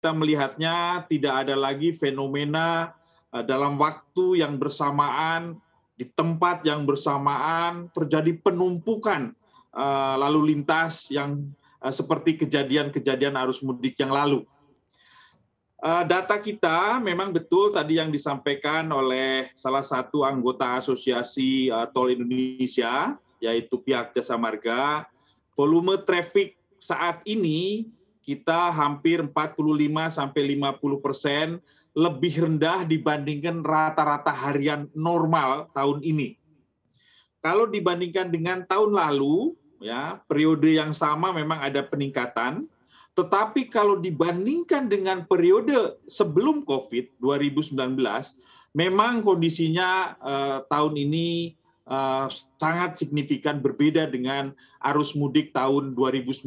kita melihatnya tidak ada lagi fenomena eh, dalam waktu yang bersamaan di tempat yang bersamaan terjadi penumpukan eh, lalu lintas yang eh, seperti kejadian-kejadian arus mudik yang lalu. Data kita memang betul tadi yang disampaikan oleh salah satu anggota Asosiasi Tol Indonesia, yaitu pihak Jasa Marga, volume trafik saat ini kita hampir 45 sampai 50 persen lebih rendah dibandingkan rata-rata harian normal tahun ini. Kalau dibandingkan dengan tahun lalu, ya periode yang sama memang ada peningkatan, tetapi kalau dibandingkan dengan periode sebelum COVID 2019, memang kondisinya eh, tahun ini Eh, sangat signifikan berbeda dengan arus mudik tahun 2019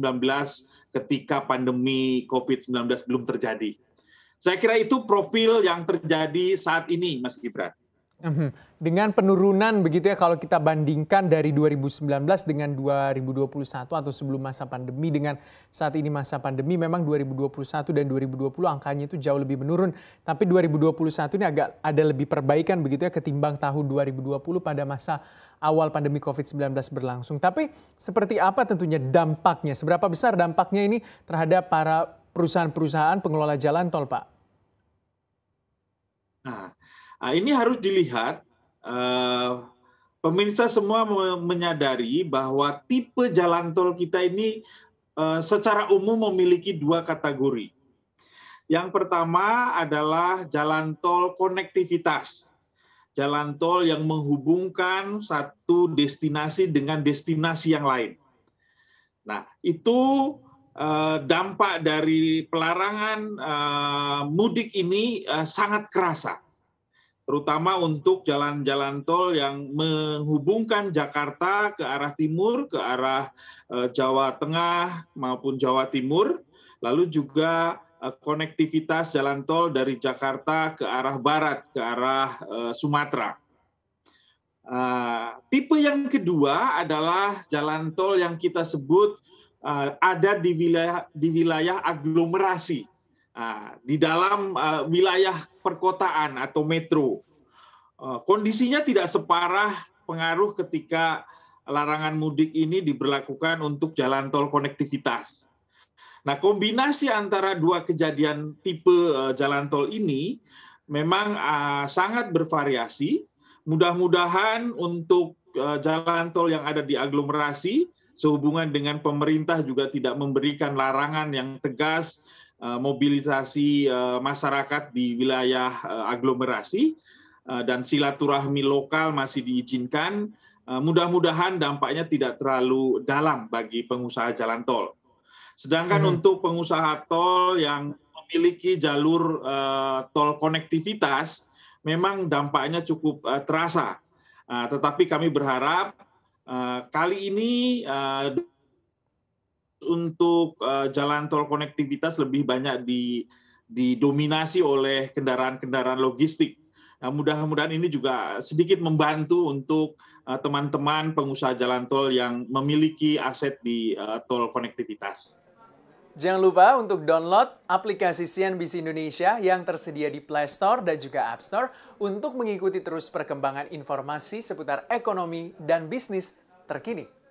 ketika pandemi COVID-19 belum terjadi. Saya kira itu profil yang terjadi saat ini, Mas Gibran. Mhm. Dengan penurunan begitu ya kalau kita bandingkan dari 2019 dengan 2021 atau sebelum masa pandemi dengan saat ini masa pandemi memang 2021 dan 2020 angkanya itu jauh lebih menurun tapi 2021 ini agak ada lebih perbaikan begitu ya ketimbang tahun 2020 pada masa awal pandemi Covid-19 berlangsung. Tapi seperti apa tentunya dampaknya? Seberapa besar dampaknya ini terhadap para perusahaan-perusahaan pengelola jalan tol, Pak? Nah, Nah, ini harus dilihat uh, pemirsa semua menyadari bahwa tipe jalan tol kita ini uh, secara umum memiliki dua kategori. Yang pertama adalah jalan tol konektivitas. Jalan tol yang menghubungkan satu destinasi dengan destinasi yang lain. Nah, itu eh, dampak dari pelarangan mudik ini sangat kerasa terutama untuk jalan-jalan tol yang menghubungkan Jakarta ke arah timur, ke arah eh, Jawa Tengah maupun Jawa Timur, lalu juga eh, konektivitas jalan tol dari Jakarta ke arah barat, ke arah eh, Sumatera. Tipe yang kedua adalah jalan tol yang kita sebut ada di wilayah, di wilayah aglomerasi Ah, di dalam ah, wilayah perkotaan atau metro. Ah, kondisinya tidak separah pengaruh ketika larangan mudik ini diberlakukan untuk jalan tol konektivitas. Nah, kombinasi antara dua kejadian tipe eh, jalan tol ini memang sangat bervariasi. Mudah-mudahan untuk eh, jalan tol yang ada di aglomerasi sehubungan dengan pemerintah juga tidak memberikan larangan yang tegas Eh, mobilisasi eh, masyarakat di wilayah eh, aglomerasi dan silaturahmi lokal masih diizinkan. Mudah-mudahan dampaknya tidak terlalu dalam bagi pengusaha jalan tol. Sedangkan hmm. untuk pengusaha tol yang memiliki jalur tol konektivitas, memang dampaknya cukup terasa. tetapi kami berharap kali ini untuk uh, jalan tol konektivitas lebih banyak di, didominasi oleh kendaraan-kendaraan logistik. Nah, mudah-mudahan ini juga sedikit membantu untuk uh, teman-teman pengusaha jalan tol yang memiliki aset di uh, tol konektivitas. Jangan lupa untuk download aplikasi CNBC Indonesia yang tersedia di Play Store dan juga App Store untuk mengikuti terus perkembangan informasi seputar ekonomi dan bisnis terkini.